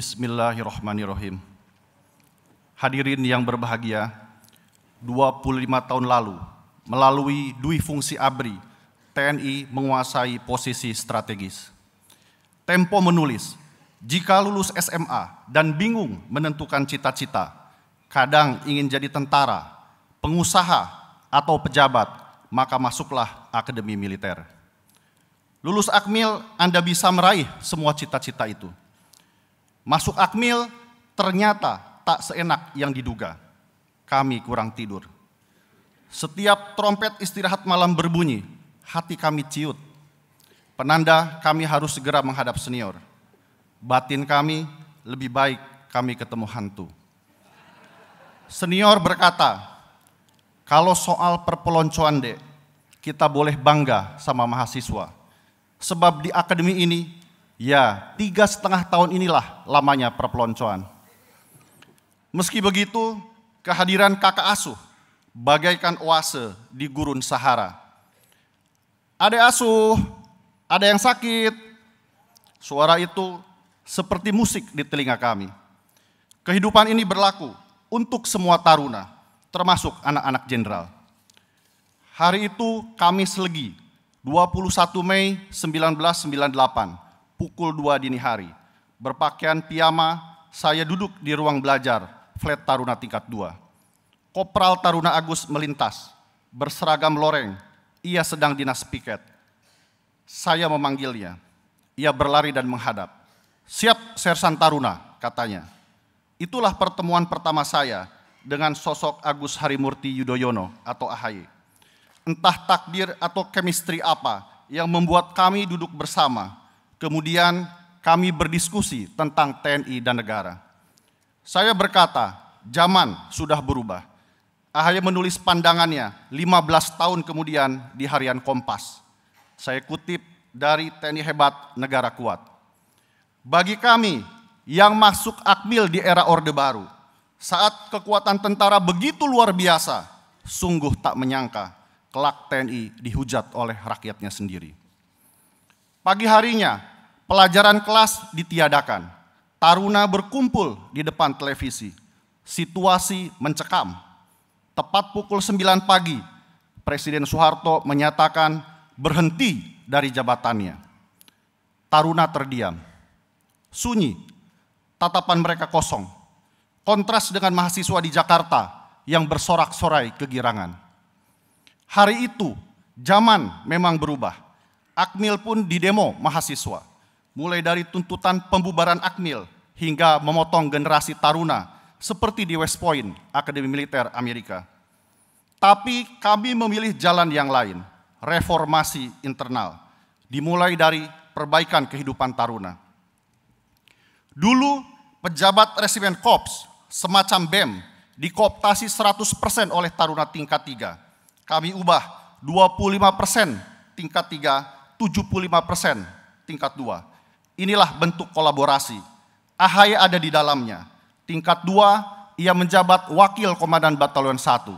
Bismillahirrahmanirrahim. Hadirin yang berbahagia, 25 tahun lalu, melalui dui fungsi ABRI, TNI menguasai posisi strategis. Tempo menulis, jika lulus SMA dan bingung menentukan cita-cita, kadang ingin jadi tentara, pengusaha, atau pejabat, maka masuklah akademi militer. Lulus akmil, Anda bisa meraih semua cita-cita itu. Masuk akmil ternyata tak seenak yang diduga. Kami kurang tidur. Setiap trompet istirahat malam berbunyi, hati kami ciut. Penanda kami harus segera menghadap senior. Batin kami lebih baik kami ketemu hantu. Senior berkata, kalau soal perpeloncoan dek, kita boleh bangga sama mahasiswa. Sebab di akademi ini Ya, tiga setengah tahun inilah lamanya perpeloncoan. Meski begitu, kehadiran kakak asuh bagaikan oase di gurun Sahara. Ada asuh, ada yang sakit. Suara itu seperti musik di telinga kami. Kehidupan ini berlaku untuk semua taruna, termasuk anak-anak jenderal. Hari itu Kamis Legi, 21 Mei 1998 pukul dua dini hari. Berpakaian piyama, saya duduk di ruang belajar, flat Taruna tingkat dua. Kopral Taruna Agus melintas, berseragam loreng, ia sedang dinas piket. Saya memanggilnya, ia berlari dan menghadap. Siap Sersan Taruna, katanya. Itulah pertemuan pertama saya dengan sosok Agus Harimurti Yudhoyono atau AHY. Entah takdir atau kemistri apa yang membuat kami duduk bersama Kemudian kami berdiskusi tentang TNI dan negara. Saya berkata, zaman sudah berubah. Ahy menulis pandangannya 15 tahun kemudian di harian Kompas. Saya kutip dari TNI hebat, negara kuat. Bagi kami yang masuk akmil di era Orde Baru, saat kekuatan tentara begitu luar biasa, sungguh tak menyangka kelak TNI dihujat oleh rakyatnya sendiri. Pagi harinya, pelajaran kelas ditiadakan. Taruna berkumpul di depan televisi. Situasi mencekam. Tepat pukul 9 pagi, Presiden Soeharto menyatakan berhenti dari jabatannya. Taruna terdiam. Sunyi, tatapan mereka kosong. Kontras dengan mahasiswa di Jakarta yang bersorak-sorai kegirangan. Hari itu, zaman memang berubah Akmil pun didemo mahasiswa. Mulai dari tuntutan pembubaran Akmil hingga memotong generasi taruna seperti di West Point, Akademi Militer Amerika. Tapi kami memilih jalan yang lain, reformasi internal, dimulai dari perbaikan kehidupan taruna. Dulu pejabat resimen Kops semacam BEM dikooptasi 100% oleh taruna tingkat 3. Kami ubah 25% tingkat 3 75% tingkat 2. Inilah bentuk kolaborasi. AHY ada di dalamnya. Tingkat 2, ia menjabat wakil komandan batalion 1.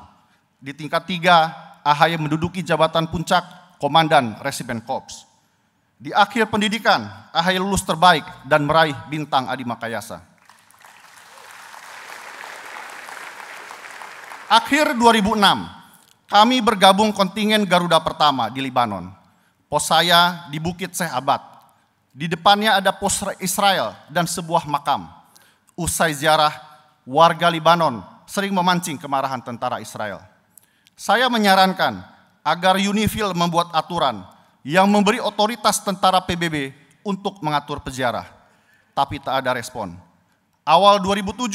Di tingkat 3, AHY menduduki jabatan puncak komandan resimen korps. Di akhir pendidikan, AHY lulus terbaik dan meraih bintang Adi Makayasa. Akhir 2006, kami bergabung kontingen Garuda pertama di Libanon Pos saya di Bukit Seh Abad. Di depannya ada pos Israel dan sebuah makam. Usai ziarah, warga Libanon sering memancing kemarahan tentara Israel. Saya menyarankan agar UNIFIL membuat aturan yang memberi otoritas tentara PBB untuk mengatur peziarah. Tapi tak ada respon. Awal 2007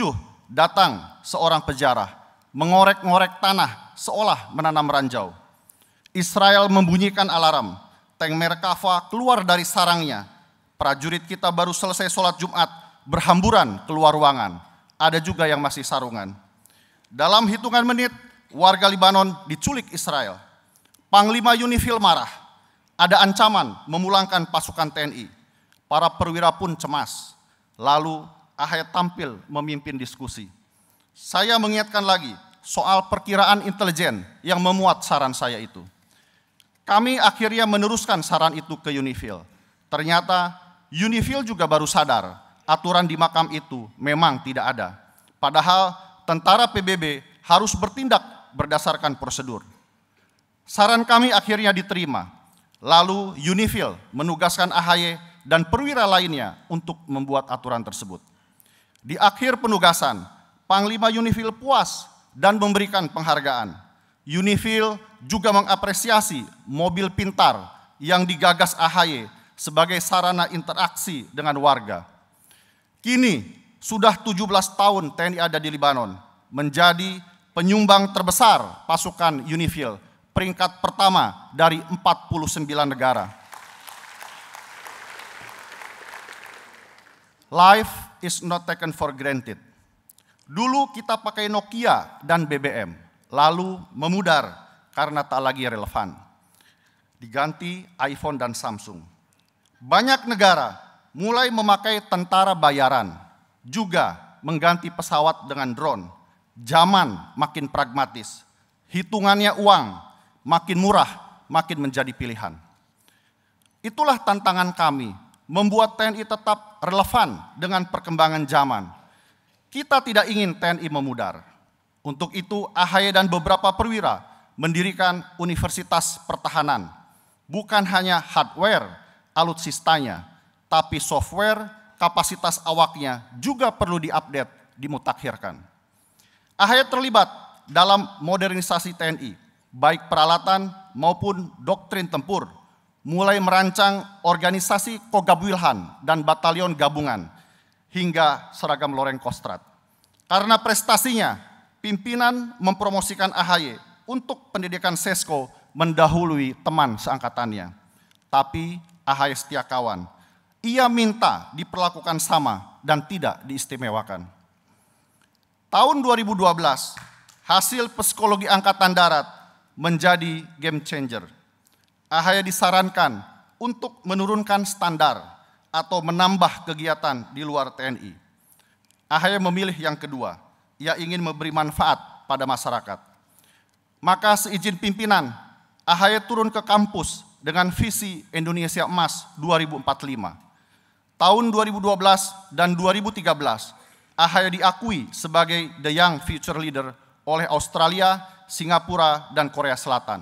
datang seorang peziarah mengorek-ngorek tanah seolah menanam ranjau. Israel membunyikan alarm tank Merkava keluar dari sarangnya. Prajurit kita baru selesai sholat Jumat, berhamburan keluar ruangan. Ada juga yang masih sarungan. Dalam hitungan menit, warga Libanon diculik Israel. Panglima Unifil marah. Ada ancaman memulangkan pasukan TNI. Para perwira pun cemas. Lalu Ahaya tampil memimpin diskusi. Saya mengingatkan lagi soal perkiraan intelijen yang memuat saran saya itu. Kami akhirnya meneruskan saran itu ke Unifil. Ternyata Unifil juga baru sadar aturan di makam itu memang tidak ada. Padahal tentara PBB harus bertindak berdasarkan prosedur. Saran kami akhirnya diterima. Lalu Unifil menugaskan AHY dan perwira lainnya untuk membuat aturan tersebut. Di akhir penugasan, Panglima Unifil puas dan memberikan penghargaan Unifil juga mengapresiasi mobil pintar yang digagas AHY sebagai sarana interaksi dengan warga. Kini sudah 17 tahun TNI ada di Lebanon menjadi penyumbang terbesar pasukan Unifil, peringkat pertama dari 49 negara. Life is not taken for granted. Dulu kita pakai Nokia dan BBM lalu memudar karena tak lagi relevan. Diganti iPhone dan Samsung. Banyak negara mulai memakai tentara bayaran, juga mengganti pesawat dengan drone. Zaman makin pragmatis, hitungannya uang makin murah, makin menjadi pilihan. Itulah tantangan kami, membuat TNI tetap relevan dengan perkembangan zaman. Kita tidak ingin TNI memudar. Untuk itu AHY dan beberapa perwira mendirikan Universitas Pertahanan. Bukan hanya hardware alutsistanya, tapi software kapasitas awaknya juga perlu diupdate, dimutakhirkan. AHY terlibat dalam modernisasi TNI, baik peralatan maupun doktrin tempur, mulai merancang organisasi Kogabwilhan dan Batalion Gabungan, hingga seragam Loreng Kostrat. Karena prestasinya pimpinan mempromosikan AHY untuk pendidikan Sesko mendahului teman seangkatannya. Tapi AHY setia kawan. Ia minta diperlakukan sama dan tidak diistimewakan. Tahun 2012, hasil psikologi angkatan darat menjadi game changer. AHY disarankan untuk menurunkan standar atau menambah kegiatan di luar TNI. AHY memilih yang kedua, ia ingin memberi manfaat pada masyarakat. Maka seizin pimpinan, AHY turun ke kampus dengan visi Indonesia Emas 2045. Tahun 2012 dan 2013, AHY diakui sebagai The Young Future Leader oleh Australia, Singapura, dan Korea Selatan.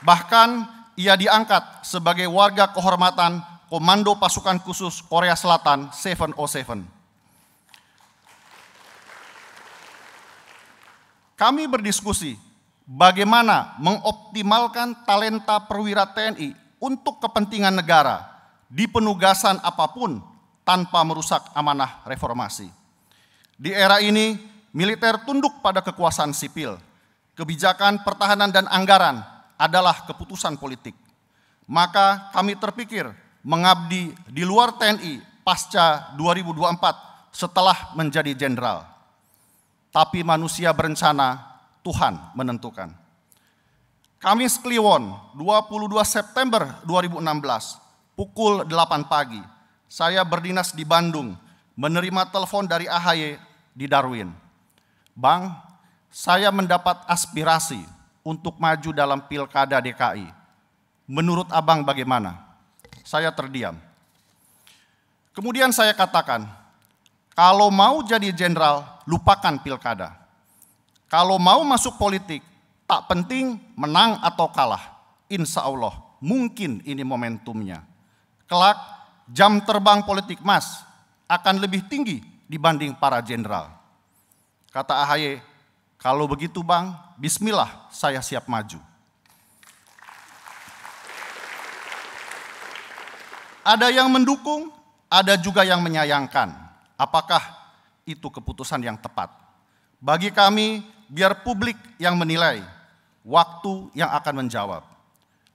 Bahkan ia diangkat sebagai warga kehormatan Komando Pasukan Khusus Korea Selatan 707. Kami berdiskusi bagaimana mengoptimalkan talenta perwira TNI untuk kepentingan negara di penugasan apapun tanpa merusak amanah reformasi. Di era ini, militer tunduk pada kekuasaan sipil. Kebijakan pertahanan dan anggaran adalah keputusan politik. Maka kami terpikir mengabdi di luar TNI pasca 2024 setelah menjadi jenderal. Tapi manusia berencana, Tuhan menentukan. Kamis Kliwon, 22 September 2016, pukul 8 pagi, saya berdinas di Bandung, menerima telepon dari AHY di Darwin. Bang, saya mendapat aspirasi untuk maju dalam pilkada DKI. Menurut abang bagaimana? saya terdiam. Kemudian saya katakan, kalau mau jadi jenderal, lupakan pilkada. Kalau mau masuk politik, tak penting menang atau kalah. Insya Allah, mungkin ini momentumnya. Kelak, jam terbang politik mas akan lebih tinggi dibanding para jenderal. Kata Ahaye, kalau begitu bang, bismillah saya siap maju. Ada yang mendukung, ada juga yang menyayangkan. Apakah itu keputusan yang tepat? Bagi kami, biar publik yang menilai, waktu yang akan menjawab.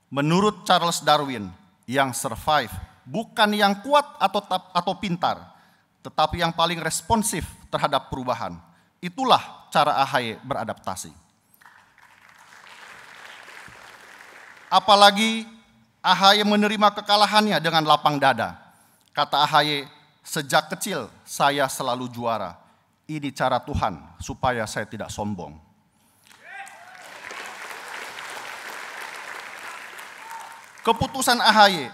Menurut Charles Darwin, yang survive bukan yang kuat atau atau pintar, tetapi yang paling responsif terhadap perubahan. Itulah cara AHY beradaptasi. Apalagi Ahaye menerima kekalahannya dengan lapang dada. Kata Ahaye, sejak kecil saya selalu juara. Ini cara Tuhan supaya saya tidak sombong. Keputusan Ahaye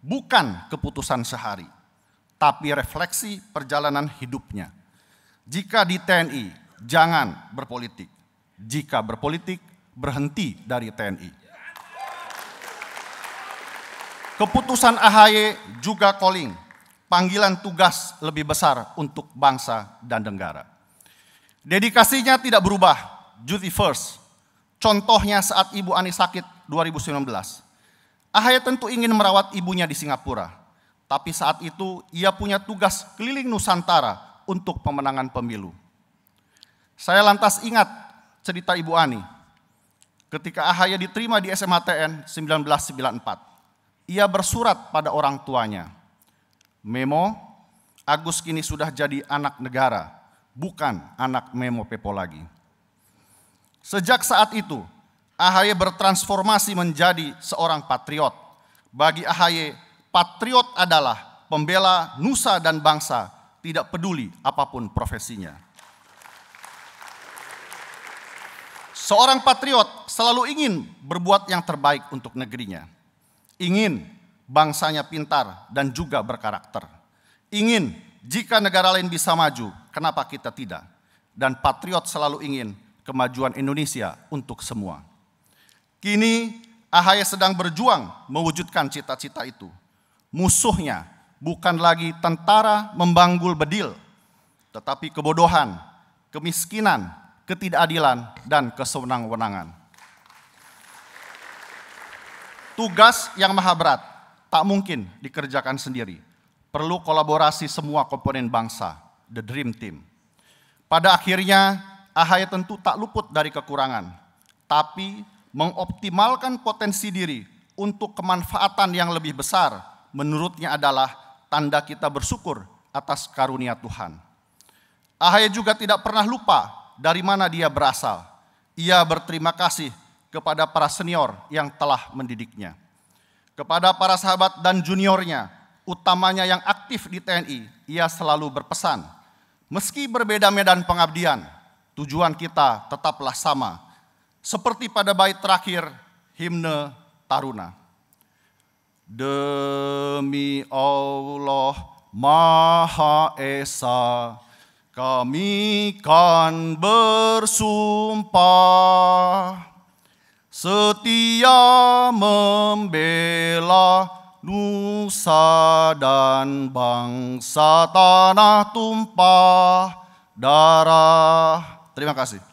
bukan keputusan sehari, tapi refleksi perjalanan hidupnya. Jika di TNI, jangan berpolitik. Jika berpolitik, berhenti dari TNI. Keputusan AHY juga calling panggilan tugas lebih besar untuk bangsa dan negara. Dedikasinya tidak berubah, duty first. Contohnya saat Ibu Ani sakit 2019. AHY tentu ingin merawat ibunya di Singapura. Tapi saat itu ia punya tugas keliling Nusantara untuk pemenangan pemilu. Saya lantas ingat cerita Ibu Ani ketika AHY diterima di SMATN 1994 ia bersurat pada orang tuanya. Memo, Agus kini sudah jadi anak negara, bukan anak Memo Pepo lagi. Sejak saat itu, AHY bertransformasi menjadi seorang patriot. Bagi AHY, patriot adalah pembela nusa dan bangsa, tidak peduli apapun profesinya. Seorang patriot selalu ingin berbuat yang terbaik untuk negerinya ingin bangsanya pintar dan juga berkarakter. Ingin jika negara lain bisa maju, kenapa kita tidak? Dan patriot selalu ingin kemajuan Indonesia untuk semua. Kini AHY sedang berjuang mewujudkan cita-cita itu. Musuhnya bukan lagi tentara membanggul bedil, tetapi kebodohan, kemiskinan, ketidakadilan, dan kesewenang-wenangan tugas yang maha berat, tak mungkin dikerjakan sendiri. Perlu kolaborasi semua komponen bangsa, the dream team. Pada akhirnya, AHY tentu tak luput dari kekurangan, tapi mengoptimalkan potensi diri untuk kemanfaatan yang lebih besar, menurutnya adalah tanda kita bersyukur atas karunia Tuhan. AHY juga tidak pernah lupa dari mana dia berasal. Ia berterima kasih kepada para senior yang telah mendidiknya. Kepada para sahabat dan juniornya, utamanya yang aktif di TNI, ia selalu berpesan, meski berbeda medan pengabdian, tujuan kita tetaplah sama, seperti pada bait terakhir himne Taruna. Demi Allah Maha Esa, kami kan bersumpah setia membela nusa dan bangsa tanah tumpah darah. Terima kasih.